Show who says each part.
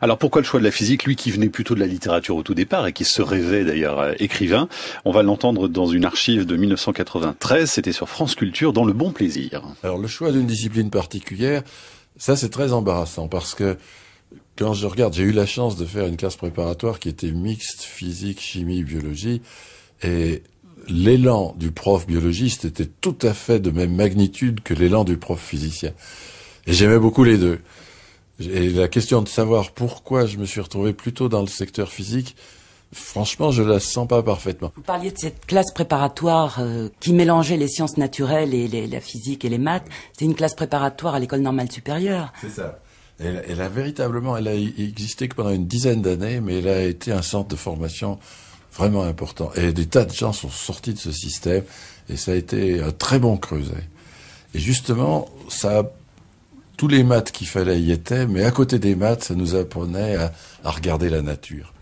Speaker 1: Alors pourquoi le choix de la physique Lui qui venait plutôt de la littérature au tout départ et qui se rêvait d'ailleurs euh, écrivain, on va l'entendre dans une archive de 1993, c'était sur France Culture, dans Le Bon Plaisir. Alors le choix d'une discipline particulière, ça c'est très embarrassant parce que
Speaker 2: quand je regarde, j'ai eu la chance de faire une classe préparatoire qui était mixte physique, chimie, biologie, et l'élan du prof biologiste était tout à fait de même magnitude que l'élan du prof physicien. Et j'aimais beaucoup les deux. Et la question de savoir pourquoi je me suis retrouvé plutôt dans le secteur physique, franchement, je la sens pas parfaitement. Vous
Speaker 3: parliez de cette classe préparatoire euh, qui mélangeait les sciences naturelles et la physique et les maths. C'est une classe préparatoire à l'école normale supérieure. C'est ça.
Speaker 2: Elle, elle, a véritablement, elle a existé que pendant une dizaine d'années, mais elle a été un centre de formation vraiment important. Et des tas de gens sont sortis de ce système, et ça a été un très bon creuset. Et justement, ça a tous les maths qu'il fallait y étaient, mais à côté des maths, ça nous apprenait à, à regarder la nature.